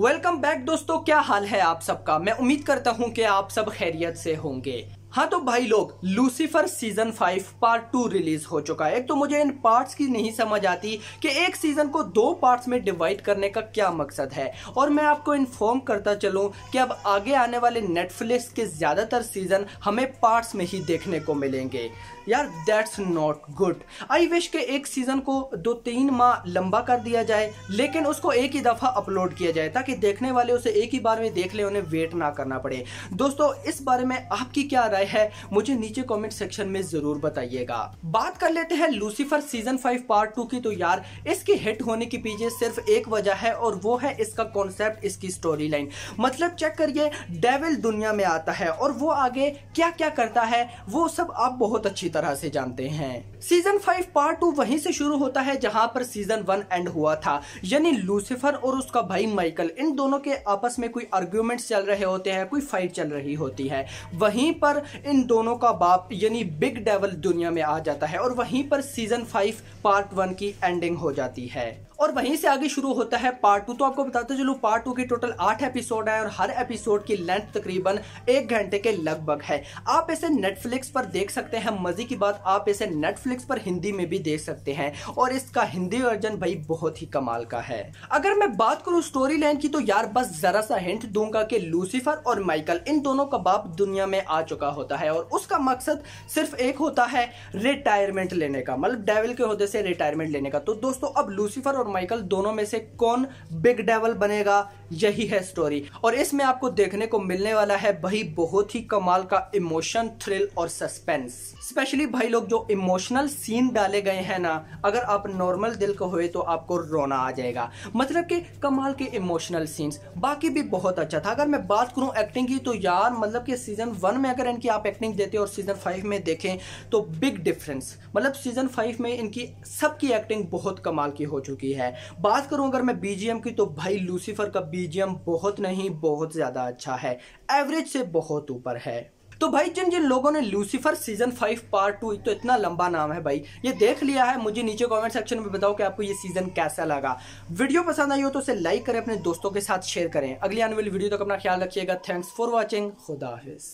welcome back दोस्तों क्या हाल है आप सबका मैं उम्मीद करता हूं कि आप सब खैरियत से होंगे हाँ तो भाई लोग Lucifer season five part two release हो चुका है तो मुझे इन पार्ट्स की नहीं समझ आती कि एक सीजन को दो पार्ट्स में डिवाइड करने का क्या मकसद है और मैं आपको इन्फॉर्म करता चलूं कि अब आगे आने वाले नेटफ्लिक्स के ज़्यादातर सीजन हमें पार्ट्स में ही देखने को मिलेंगे यार that's not good I wish के एक सीजन को दो तीन माह लंबा कर दिया जाए लेकिन उसको एक ही दफ़ा अपलोड किया जाए ताकि देखने वाले उसे एक ही बार में देख ले उन्हें वेट ना करना पड़े दोस्तों इस बारे में आपकी क्या राय राय है मुझे नीचे कमेंट सेक्शन में जरूर बताइएगा बात कर लेते हैं Lucifer season five part two की तो यार इसकी हिट होने के पीछे सिर्फ एक वजह है और वो है इसका कॉन्सेप्ट इसकी स्टोरी लाइन मतलब चेक करिए डेविल दुनिया में आता है और वो आगे क्या क्या करता है वो सब आप बहुत अच्छी तरह से जानते हैं सीजन फाइव पार्ट टू वहीं से शुरू होता है जहां पर सीजन वन एंड हुआ था यानी लूसीफर और उसका भाई माइकल इन दोनों के आपस में कोई आर्ग्यूमेंट चल रहे होते हैं कोई फाइट चल रही होती है वहीं पर इन दोनों का बाप यानी बिग डेवल दुनिया में आ जाता है और वहीं पर सीज़न फाइव पार्ट वन की एंडिंग हो जाती है और वहीं से आगे शुरू होता है पार्ट टू तो आपको बताते चलो पार्ट टू की टोटल आठ एपिसोड है और हर एपिसोड की लेंथ तकरीबन एक घंटे के लगभग है आप इसे नेटफ्लिक्स पर देख सकते हैं मजे की बात आप इसे नेटफ्लिक्स पर हिंदी में भी देख सकते हैं और इसका हिंदी वर्जन भाई बहुत ही कमाल का है अगर मैं बात करूँ स्टोरी लाइन की तो यार बस जरा सा हिंट दूंगा कि लूसीफर और माइकल इन दोनों का बाप दुनिया में आ चुका होता है और उसका मकसद सिर्फ एक होता है रिटायरमेंट लेने का मतलब डेविल के होते से रिटायरमेंट लेने का तो दोस्तों अब लूसीफर और माइकल दोनों में से कौन बिग डेवल बनेगा यही है स्टोरी और इसमें आपको देखने को मिलने वाला है भाई बहुत ही कमाल का इमोशन थ्रिल और सस्पेंस स्पेशली भाई लोग जो इमोशनल सीन डाले गए हैं ना अगर आप नॉर्मल दिल को हुए तो आपको रोना आ जाएगा मतलब कि कमाल के इमोशनल सीन्स बाकी भी बहुत अच्छा था अगर मैं बात करूं एक्टिंग की तो यार मतलब कि सीजन वन में अगर इनकी आप एक्टिंग देते और सीजन फाइव में देखें तो बिग डिफरेंस मतलब सीजन फाइव में इनकी सबकी एक्टिंग बहुत कमाल की हो चुकी है है बात करूं अगर मैं बीजीएम की तो भाई लूसीफर का बीजीएम बहुत नहीं बहुत ज़्यादा अच्छा है एवरेज से बहुत ऊपर है तो भाई जिन जिन लोगों ने Lucifer season five part two तो इतना लंबा नाम है भाई ये देख लिया है मुझे नीचे कमेंट सेक्शन में बताओ कि आपको ये सीजन कैसा लगा वीडियो पसंद आई हो तो उसे लाइक करें अपने दोस्तों के साथ शेयर करें अगली आने वाली वीडियो तक तो अपना ख्याल रखिएगा थैंक्स फॉर वॉचिंग खुदाफिज